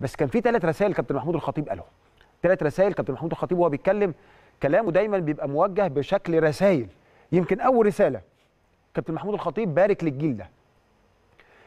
بس كان في ثلاث رسائل كابتن محمود الخطيب قالهم ثلاث رسائل كابتن محمود الخطيب وهو بيتكلم كلامه دايما بيبقى موجه بشكل رسائل يمكن اول رساله كابتن محمود الخطيب بارك للجيل ده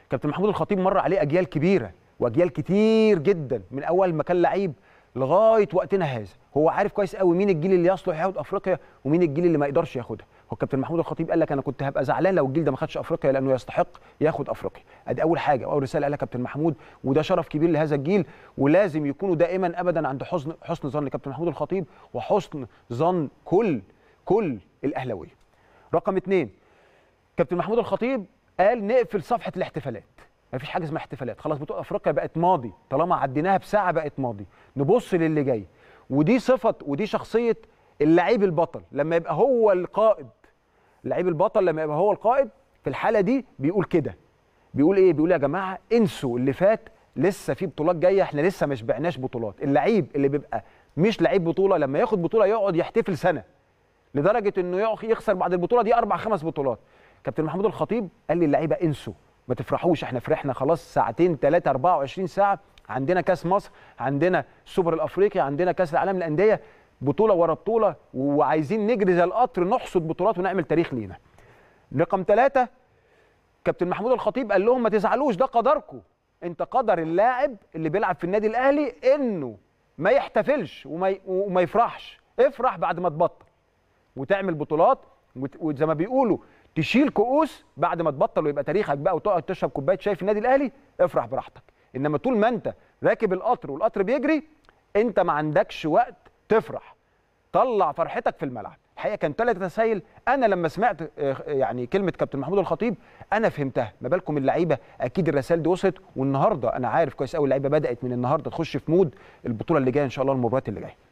كابتن محمود الخطيب مر عليه اجيال كبيره واجيال كتير جدا من اول ما كان لعيب لغايه وقتنا هذا هو عارف كويس قوي مين الجيل اللي يصلح ياخد افريقيا ومين الجيل اللي ما يقدرش ياخدها هو كابتن محمود الخطيب قال لك انا كنت هبقى زعلان لو الجيل ده ما خدش افريقيا لانه يستحق ياخد افريقيا ادي اول حاجه واول رساله قالها كابتن محمود وده شرف كبير لهذا الجيل ولازم يكونوا دائما ابدا عند حسن حسن ظن كابتن محمود الخطيب وحسن ظن كل كل الاهلاويه رقم اثنين كابتن محمود الخطيب قال نقفل صفحه الاحتفالات ما فيش حاجه اسمها احتفالات خلاص بطوله افريقيا بقت ماضي طالما عديناها بساعه بقت ماضي نبص للي جاي ودي صفه ودي شخصيه اللعيب البطل لما يبقى هو القائد اللعيب البطل لما يبقى هو القائد في الحاله دي بيقول كده بيقول ايه بيقول يا جماعه انسوا اللي فات لسه في بطولات جايه احنا لسه ما بعناش بطولات اللعيب اللي بيبقى مش لعيب بطوله لما ياخد بطوله يقعد يحتفل سنه لدرجه انه يخسر بعد البطوله دي اربع خمس بطولات كابتن محمود الخطيب قال للعيبه انسوا ما تفرحوش احنا فرحنا خلاص ساعتين ثلاثه 24 ساعه عندنا كاس مصر عندنا السوبر الافريقي عندنا كاس العالم للانديه بطوله ورا بطوله وعايزين نجري زي القطر نحصد بطولات ونعمل تاريخ لينا. رقم ثلاثه كابتن محمود الخطيب قال لهم ما تزعلوش ده قدركم انت قدر اللاعب اللي بيلعب في النادي الاهلي انه ما يحتفلش وما وما يفرحش افرح بعد ما تبطل وتعمل بطولات وزي ما بيقولوا تشيل كؤوس بعد ما تبطل ويبقى تاريخك بقى وتقعد تشرب كوبايه شاي في النادي الاهلي افرح براحتك انما طول ما انت راكب القطر والقطر بيجري انت ما عندكش وقت تفرح طلع فرحتك في الملعب الحقيقه كان ثلاث رسائل انا لما سمعت آه، يعني كلمه كابتن محمود الخطيب انا فهمتها ما بالكم اللعيبه اكيد الرسائل دي وصلت والنهارده انا عارف كويس قوي اللعيبه بدات من النهارده تخش في مود البطوله اللي جايه ان شاء الله المباريات اللي جايه